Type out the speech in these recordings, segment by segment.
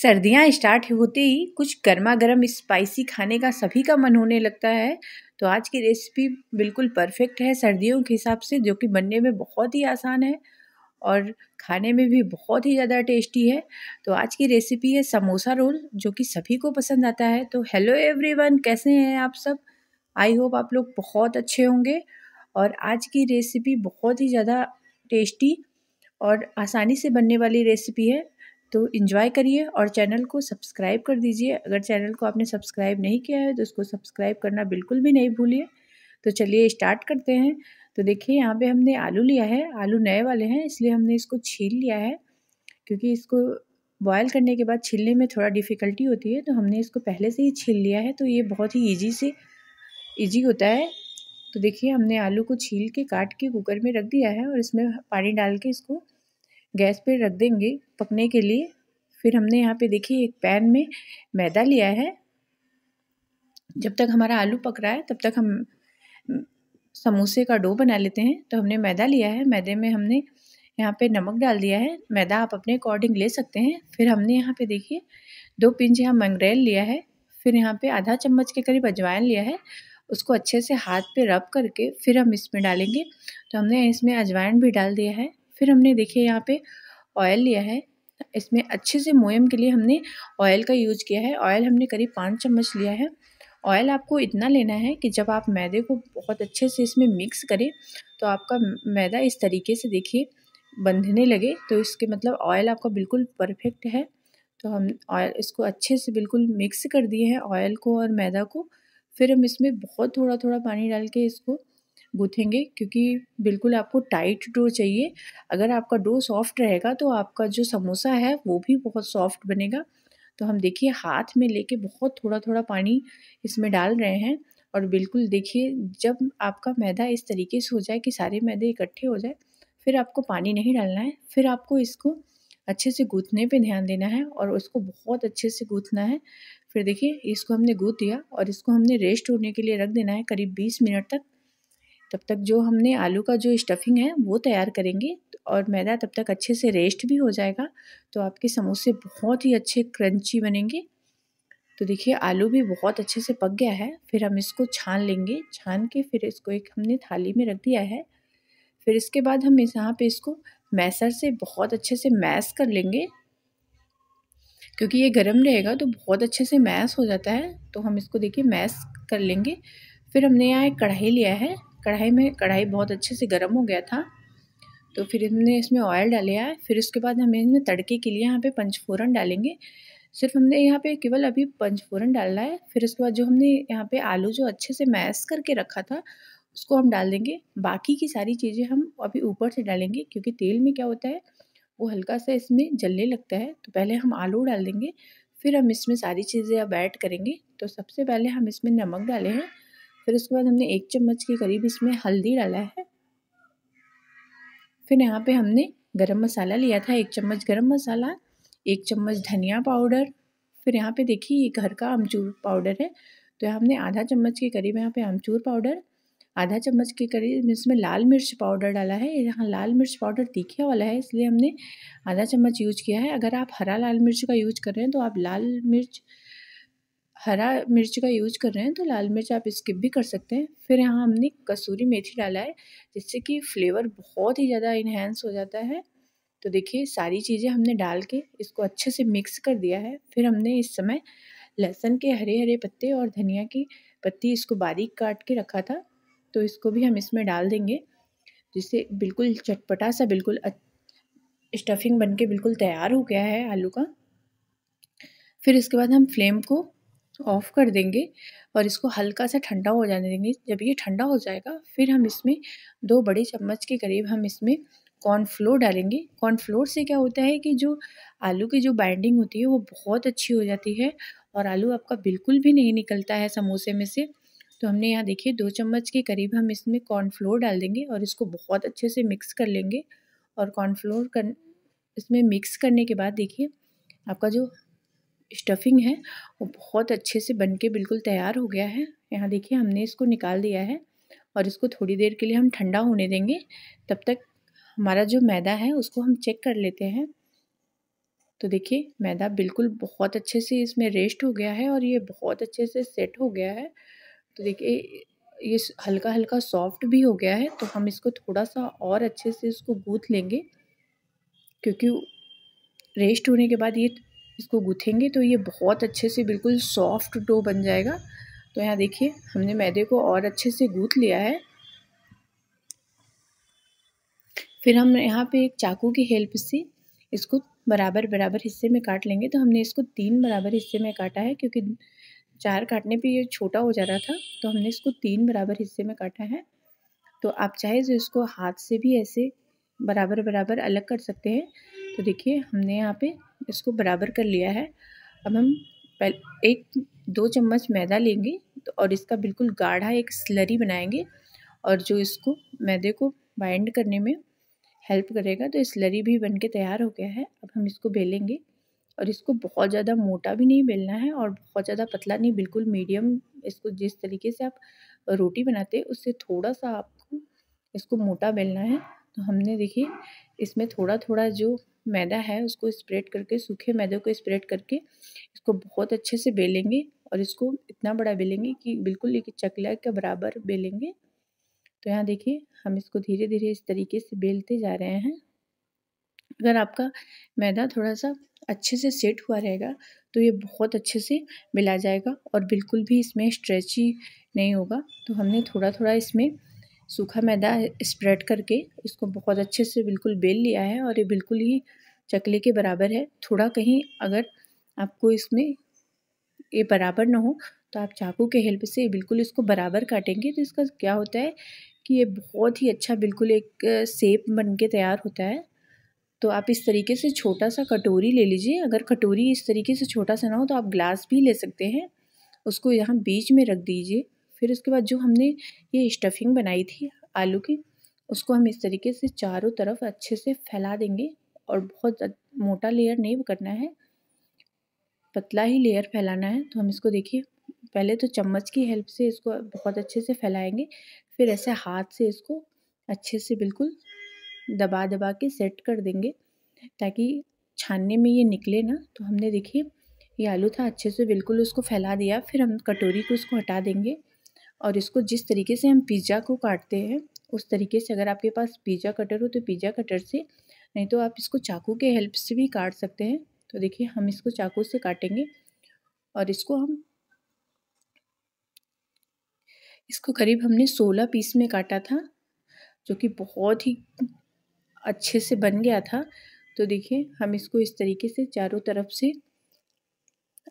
सर्दियाँ स्टार्ट होते ही कुछ गर्मा गर्म स्पाइसी खाने का सभी का मन होने लगता है तो आज की रेसिपी बिल्कुल परफेक्ट है सर्दियों के हिसाब से जो कि बनने में बहुत ही आसान है और खाने में भी बहुत ही ज़्यादा टेस्टी है तो आज की रेसिपी है समोसा रोल जो कि सभी को पसंद आता है तो हेलो एवरीवन कैसे हैं आप सब आई होप आप लोग बहुत अच्छे होंगे और आज की रेसिपी बहुत ही ज़्यादा टेस्टी और आसानी से बनने वाली रेसिपी है तो इन्जॉय करिए और चैनल को सब्सक्राइब कर दीजिए अगर चैनल को आपने सब्सक्राइब नहीं किया है तो उसको सब्सक्राइब करना बिल्कुल भी नहीं भूलिए तो चलिए स्टार्ट करते हैं तो देखिए यहाँ पे हमने आलू लिया है आलू नए वाले हैं इसलिए हमने इसको छील लिया है क्योंकि इसको बॉयल करने के बाद छीलने में थोड़ा डिफ़िकल्टी होती है तो हमने इसको पहले से ही छील लिया है तो ये बहुत ही ईजी से ईजी होता है तो देखिए हमने आलू को छील के काट के कुकर में रख दिया है और इसमें पानी डाल के इसको गैस पे रख देंगे पकने के लिए फिर हमने यहाँ पे देखिए एक पैन में मैदा लिया है जब तक हमारा आलू पक रहा है तब तक हम हम्म, समोसे का डो बना लेते हैं तो हमने मैदा लिया है मैदे में हमने यहाँ पे नमक डाल दिया है मैदा आप अपने अकॉर्डिंग ले सकते हैं फिर हमने यहाँ पे देखिए दो पिंच यहाँ मंगरेल लिया है फिर यहाँ पे आधा चम्मच के करीब अजवाइन लिया है उसको अच्छे से हाथ पे रब करके फिर हम इसमें डालेंगे तो हमने इसमें अजवाइन भी डाल दिया है फिर हमने देखिए यहाँ पे ऑयल लिया है इसमें अच्छे से मोयम के लिए हमने ऑयल का यूज़ किया है ऑयल हमने करीब पाँच चम्मच लिया है ऑयल आपको इतना लेना है कि जब आप मैदे को बहुत अच्छे से इसमें मिक्स करें तो आपका मैदा इस तरीके से देखिए बंधने लगे तो इसके मतलब ऑयल आपका बिल्कुल परफेक्ट है तो हम ऑयल इसको अच्छे से बिल्कुल मिक्स कर दिए हैं ऑयल को और मैदा को फिर हम इसमें बहुत थोड़ा थोड़ा पानी डाल के इसको गूँथेंगे क्योंकि बिल्कुल आपको टाइट डो चाहिए अगर आपका डो सॉफ्ट रहेगा तो आपका जो समोसा है वो भी बहुत सॉफ्ट बनेगा तो हम देखिए हाथ में लेके बहुत थोड़ा थोड़ा पानी इसमें डाल रहे हैं और बिल्कुल देखिए जब आपका मैदा इस तरीके से हो जाए कि सारे मैदे इकट्ठे हो जाए फिर आपको पानी नहीं डालना है फिर आपको इसको अच्छे से गूँथने पे ध्यान देना है और उसको बहुत अच्छे से गूँथना है फिर देखिए इसको हमने गूँथ दिया और इसको हमने रेस्ट होने के लिए रख देना है करीब 20 मिनट तक तब तक जो हमने आलू का जो स्टफिंग है वो तैयार करेंगे और मैदा तब तक अच्छे से रेस्ट भी हो जाएगा तो आपके समोसे बहुत ही अच्छे क्रंची बनेंगे तो देखिए आलू भी बहुत अच्छे से पक गया है फिर हम इसको छान लेंगे छान के फिर इसको एक हमने थाली में रख दिया है फिर इसके बाद हम इस यहाँ पर इसको मैसर से बहुत अच्छे से मैस कर लेंगे क्योंकि ये गर्म रहेगा तो बहुत अच्छे से मैस हो जाता है तो हम इसको देखिए मैस कर लेंगे फिर हमने यहाँ एक कढ़ाई लिया है कढ़ाई में कढ़ाई बहुत अच्छे से गर्म हो गया था तो फिर हमने इसमें ऑयल डाला है फिर उसके बाद हमें इसमें तड़के के लिए यहाँ पे पंचफोरन डालेंगे सिर्फ हमने यहाँ पे केवल अभी पंचफोरन डालना है फिर उसके बाद जो हमने यहाँ पे आलू जो अच्छे से मैश करके रखा था उसको हम डाल देंगे बाकी की सारी चीज़ें हम अभी ऊपर से डालेंगे क्योंकि तेल में क्या होता है वो हल्का सा इसमें जलने लगता है तो पहले हम आलू डाल देंगे फिर हम इसमें सारी चीज़ें अब ऐड करेंगे तो सबसे पहले हम इसमें नमक डाले हैं फिर उसके बाद हमने एक चम्मच के करीब इसमें हल्दी डाला है फिर यहाँ पे हमने गरम मसाला लिया था एक चम्मच गरम मसाला एक चम्मच धनिया पाउडर फिर यहाँ पे देखिए ये घर का अमचूर पाउडर है तो हमने आधा चम्मच के करीब यहाँ पे अमचूर पाउडर आधा चम्मच के करीब इसमें लाल मिर्च पाउडर डाला है यहाँ लाल मिर्च पाउडर तीखे वाला है इसलिए हमने आधा चम्मच यूज किया है अगर आप हरा लाल मिर्च का यूज कर रहे हैं तो आप लाल मिर्च हरा मिर्च का यूज कर रहे हैं तो लाल मिर्च आप स्किप भी कर सकते हैं फिर यहाँ हमने कसूरी मेथी डाला है जिससे कि फ्लेवर बहुत ही ज़्यादा इन्हेंस हो जाता है तो देखिए सारी चीज़ें हमने डाल के इसको अच्छे से मिक्स कर दिया है फिर हमने इस समय लहसुन के हरे हरे पत्ते और धनिया की पत्ती इसको बारीक काट के रखा था तो इसको भी हम इसमें डाल देंगे जिससे बिल्कुल चटपटा सा बिल्कुल स्टफिंग बन के बिल्कुल तैयार हो गया है आलू का फिर इसके बाद हम फ्लेम को ऑफ़ कर देंगे और इसको हल्का सा ठंडा हो जाने देंगे जब ये ठंडा हो जाएगा फिर हम इसमें दो बड़े चम्मच के करीब हम इसमें कॉर्नफ्लोर डालेंगे कॉर्नफ्लोर से क्या होता है कि जो आलू की जो बाइंडिंग होती है वो बहुत अच्छी हो जाती है और आलू आपका बिल्कुल भी नहीं निकलता है समोसे में से तो हमने यहाँ देखिए दो चम्मच के करीब हम इसमें कॉर्नफ्लोर डाल देंगे और इसको बहुत अच्छे से मिक्स कर लेंगे और कॉर्नफ्लोर कर इसमें मिक्स करने के बाद देखिए आपका जो स्टफिंग है वो बहुत अच्छे से बन के बिल्कुल तैयार हो गया है यहाँ देखिए हमने इसको निकाल दिया है और इसको थोड़ी देर के लिए हम ठंडा होने देंगे तब तक हमारा जो मैदा है उसको हम चेक कर लेते हैं तो देखिए मैदा बिल्कुल बहुत अच्छे से इसमें रेस्ट हो गया है और ये बहुत अच्छे से सेट हो गया है तो देखिए ये हल्का हल्का सॉफ्ट भी हो गया है तो हम इसको थोड़ा सा और अच्छे से इसको गूँथ लेंगे क्योंकि रेस्ट होने के बाद ये इसको गूँथेंगे तो ये बहुत अच्छे से बिल्कुल सॉफ्ट डो बन जाएगा तो यहाँ देखिए हमने मैदे को और अच्छे से गूँथ लिया है फिर हम यहाँ पे एक चाकू की हेल्प से इसको बराबर बराबर हिस्से में काट लेंगे तो हमने इसको तीन बराबर हिस्से में काटा है क्योंकि चार काटने पे ये छोटा हो जा रहा था तो हमने इसको तीन बराबर हिस्से में काटा है तो आप चाहे तो इसको हाथ से भी ऐसे बराबर बराबर अलग कर सकते हैं तो देखिए हमने यहाँ पे इसको बराबर कर लिया है अब हम पहले एक दो चम्मच मैदा लेंगे तो और इसका बिल्कुल गाढ़ा एक स्लरी बनाएंगे और जो इसको मैदे को बाइंड करने में हेल्प करेगा तो स्लरी भी बन के तैयार हो गया है अब हम इसको बेलेंगे और इसको बहुत ज़्यादा मोटा भी नहीं बेलना है और बहुत ज़्यादा पतला नहीं बिल्कुल मीडियम इसको जिस तरीके से आप रोटी बनाते हैं उससे थोड़ा सा आपको इसको मोटा बेलना है तो हमने देखिए इसमें थोड़ा थोड़ा जो मैदा है उसको स्प्रेड करके सूखे मैदे को स्प्रेड करके इसको बहुत अच्छे से बेलेंगे और इसको इतना बड़ा बेलेंगे कि बिल्कुल एक चकला के बराबर बेलेंगे तो यहाँ देखिए हम इसको धीरे धीरे इस तरीके से बेलते जा रहे हैं अगर आपका मैदा थोड़ा सा अच्छे से सेट हुआ रहेगा तो ये बहुत अच्छे से मिला जाएगा और बिल्कुल भी इसमें स्ट्रेची नहीं होगा तो हमने थोड़ा थोड़ा इसमें सूखा मैदा स्प्रेड करके इसको बहुत अच्छे से बिल्कुल बेल लिया है और ये बिल्कुल ही चकले के बराबर है थोड़ा कहीं अगर आपको इसमें ये बराबर ना हो तो आप चाकू के हेल्प से बिल्कुल इसको बराबर काटेंगे तो इसका क्या होता है कि ये बहुत ही अच्छा बिल्कुल एक सेप बन के तैयार होता है तो आप इस तरीके से छोटा सा कटोरी ले लीजिए अगर कटोरी इस तरीके से छोटा सा ना हो तो आप ग्लास भी ले सकते हैं उसको यहाँ बीच में रख दीजिए फिर उसके बाद जो हमने ये स्टफिंग बनाई थी आलू की उसको हम इस तरीके से चारों तरफ अच्छे से फैला देंगे और बहुत मोटा लेयर नहीं करना है पतला ही लेयर फैलाना है तो हम इसको देखिए पहले तो चम्मच की हेल्प से इसको बहुत अच्छे से फैलाएंगे फिर ऐसे हाथ से इसको अच्छे से बिल्कुल दबा दबा के सेट कर देंगे ताकि छानने में ये निकले ना तो हमने देखिए ये आलू था अच्छे से बिल्कुल उसको फैला दिया फिर हम कटोरी को उसको हटा देंगे और इसको जिस तरीके से हम पिज़्ज़ा को काटते हैं उस तरीके से अगर आपके पास पिज़्ज़ा कटर हो तो पिज़्ज़ा कटर से नहीं तो आप इसको चाकू के हेल्प से भी काट सकते हैं तो देखिए हम इसको चाकू से काटेंगे और इसको हम इसको करीब हमने सोलह पीस में काटा था जो कि बहुत ही अच्छे से बन गया था तो देखिए हम इसको इस तरीके से चारों तरफ से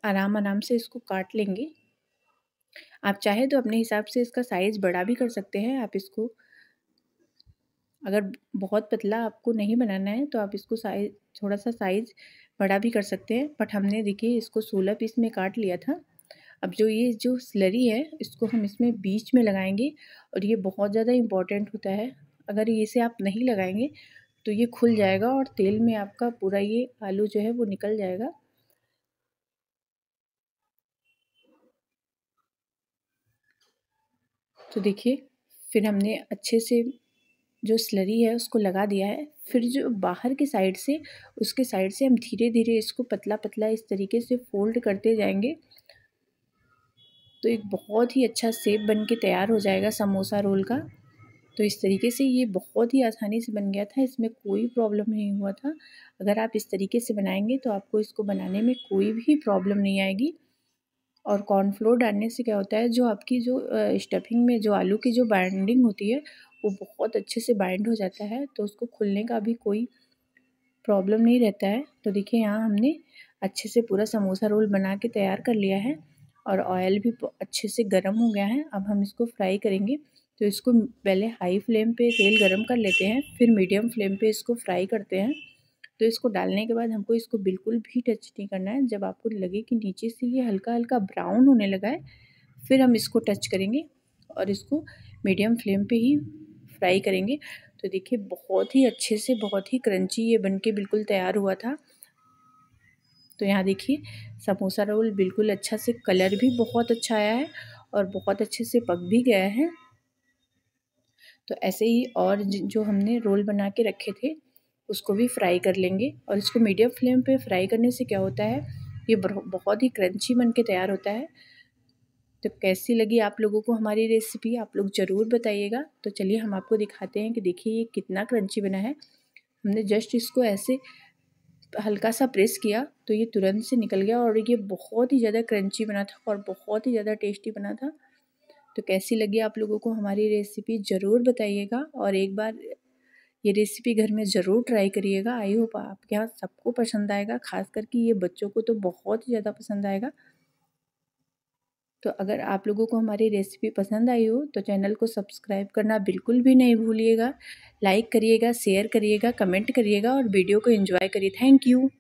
आराम आराम से इसको काट लेंगे आप चाहे तो अपने हिसाब से इसका साइज़ बड़ा भी कर सकते हैं आप इसको अगर बहुत पतला आपको नहीं बनाना है तो आप इसको साइज थोड़ा सा साइज़ बड़ा भी कर सकते हैं बट हमने देखिए इसको सोलह पीस में काट लिया था अब जो ये जो स्लरी है इसको हम इसमें बीच में लगाएंगे और ये बहुत ज़्यादा इम्पॉर्टेंट होता है अगर इसे आप नहीं लगाएंगे तो ये खुल जाएगा और तेल में आपका पूरा ये आलू जो है वो निकल जाएगा तो देखिए फिर हमने अच्छे से जो स्लरी है उसको लगा दिया है फिर जो बाहर के साइड से उसके साइड से हम धीरे धीरे इसको पतला पतला इस तरीके से फोल्ड करते जाएंगे तो एक बहुत ही अच्छा सेप बन के तैयार हो जाएगा समोसा रोल का तो इस तरीके से ये बहुत ही आसानी से बन गया था इसमें कोई प्रॉब्लम नहीं हुआ था अगर आप इस तरीके से बनाएंगे तो आपको इसको बनाने में कोई भी प्रॉब्लम नहीं आएगी और कॉर्नफ्लोर डालने से क्या होता है जो आपकी जो स्टफिंग में जो आलू की जो बाइंडिंग होती है वो बहुत अच्छे से बाइंड हो जाता है तो उसको खुलने का भी कोई प्रॉब्लम नहीं रहता है तो देखिए यहाँ हमने अच्छे से पूरा समोसा रोल बना के तैयार कर लिया है और ऑयल भी अच्छे से गर्म हो गया है अब हम इसको फ्राई करेंगे तो इसको पहले हाई फ्लेम पे तेल गरम कर लेते हैं फिर मीडियम फ्लेम पे इसको फ्राई करते हैं तो इसको डालने के बाद हमको इसको बिल्कुल भी टच नहीं करना है जब आपको लगे कि नीचे से ये हल्का हल्का ब्राउन होने लगा है फिर हम इसको टच करेंगे और इसको मीडियम फ्लेम पे ही फ्राई करेंगे तो देखिए बहुत ही अच्छे से बहुत ही क्रंची ये बनके बिल्कुल तैयार हुआ था तो यहाँ देखिए समोसा रोल बिल्कुल अच्छा से कलर भी बहुत अच्छा आया है और बहुत अच्छे से पक भी गया है तो ऐसे ही और जो हमने रोल बना के रखे थे उसको भी फ्राई कर लेंगे और इसको मीडियम फ्लेम पे फ्राई करने से क्या होता है ये बहुत ही क्रंची बन के तैयार होता है तो कैसी लगी आप लोगों को हमारी रेसिपी आप लोग ज़रूर बताइएगा तो चलिए हम आपको दिखाते हैं कि देखिए ये कितना क्रंची बना है हमने जस्ट इसको ऐसे हल्का सा प्रेस किया तो ये तुरंत से निकल गया और ये बहुत ही ज़्यादा क्रंची बना था और बहुत ही ज़्यादा टेस्टी बना था तो कैसी लगी आप लोगों को हमारी रेसिपी ज़रूर बताइएगा और एक बार ये रेसिपी घर में ज़रूर ट्राई करिएगा आई होप आपके यहाँ सबको पसंद आएगा खास करके ये बच्चों को तो बहुत ही ज़्यादा पसंद आएगा तो अगर आप लोगों को हमारी रेसिपी पसंद आई हो तो चैनल को सब्सक्राइब करना बिल्कुल भी नहीं भूलिएगा लाइक करिएगा शेयर करिएगा कमेंट करिएगा और वीडियो को एंजॉय करिए थैंक यू